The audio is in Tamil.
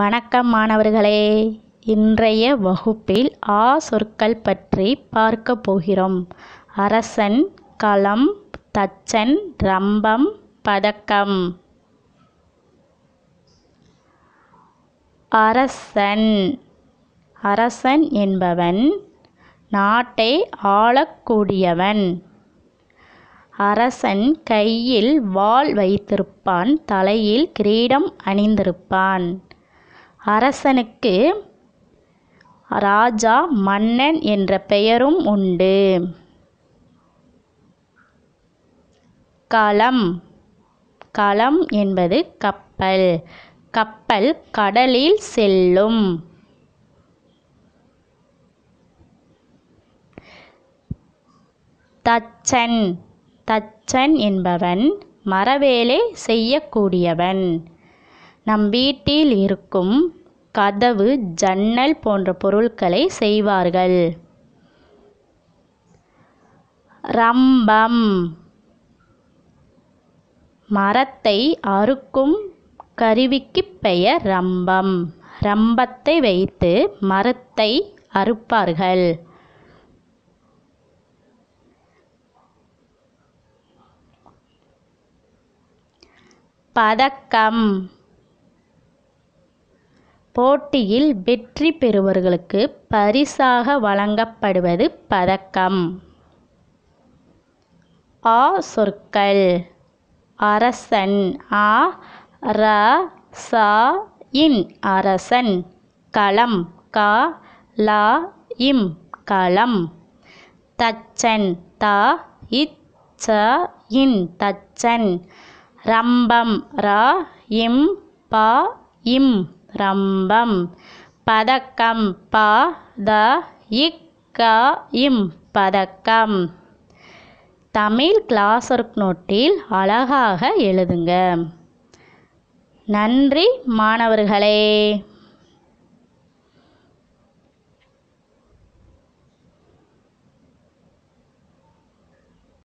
வணக்கம் மாணவர்களே இன்றைய வகுப்பில் ஆ சொற்கள் பற்றி பார்க்க போகிறோம் அரசன் களம் தச்சன் ரம்பம் பதக்கம் அரசன் அரசன் என்பவன் நாட்டை ஆளக்கூடியவன் அரசன் கையில் வாள் வைத்திருப்பான் தலையில் கிரீடம் அணிந்திருப்பான் அரசனுக்கு ராஜா மன்னன் என்ற பெயரும் உண்டு களம் களம் என்பது கப்பல் கப்பல் கடலில் செல்லும் தச்சன் தச்சன் என்பவன் மரவேலை செய்யக்கூடியவன் நம் வீட்டில் இருக்கும் கதவு ஜன்னல் போன்ற பொருட்களை செய்வார்கள் ரம்பம் மரத்தை அறுக்கும் கருவிக்கு பெயர் ரம்பம் ரம்பத்தை வைத்து மரத்தை அறுப்பார்கள் பதக்கம் போட்டியில் வெற்றி பெறுபவர்களுக்கு பரிசாக வழங்கப்படுவது பதக்கம் ஆ சொற்கள் அரசன் ஆ ர சா இன் அரசன் களம் க ல இம் களம் தச்சன் த ச இன் தச்சன் ரம்பம் ர இம் ப இம் ரம்பம் பதக்கம் ப த இக்க க இம் பதக்கம் தமிழ் கிளாஸ் ஒர்க் நோட்டில் அழகாக எழுதுங்க நன்றி மாணவர்களே